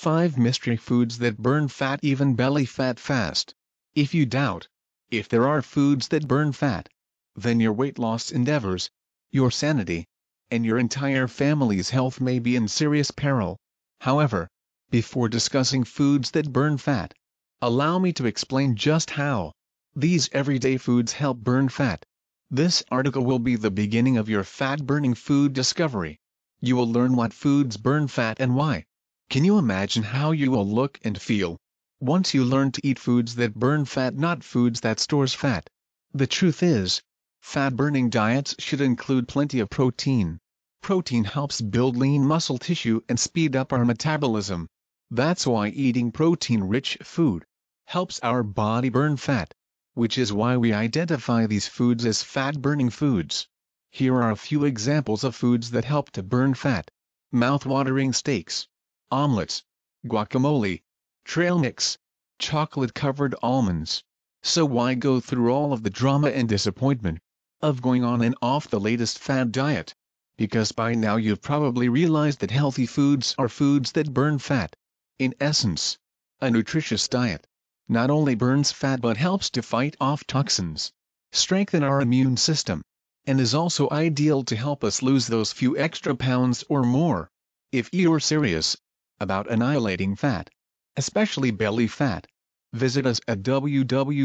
5 Mystery Foods That Burn Fat Even Belly Fat Fast If you doubt if there are foods that burn fat, then your weight loss endeavors, your sanity, and your entire family's health may be in serious peril. However, before discussing foods that burn fat, allow me to explain just how these everyday foods help burn fat. This article will be the beginning of your fat-burning food discovery. You will learn what foods burn fat and why. Can you imagine how you will look and feel once you learn to eat foods that burn fat not foods that stores fat? The truth is, fat-burning diets should include plenty of protein. Protein helps build lean muscle tissue and speed up our metabolism. That's why eating protein-rich food helps our body burn fat, which is why we identify these foods as fat-burning foods. Here are a few examples of foods that help to burn fat. Mouth-watering steaks omelets, guacamole, trail mix, chocolate-covered almonds. So why go through all of the drama and disappointment of going on and off the latest fad diet? Because by now you've probably realized that healthy foods are foods that burn fat. In essence, a nutritious diet not only burns fat but helps to fight off toxins, strengthen our immune system, and is also ideal to help us lose those few extra pounds or more. If you're serious about annihilating fat, especially belly fat. Visit us at www.quick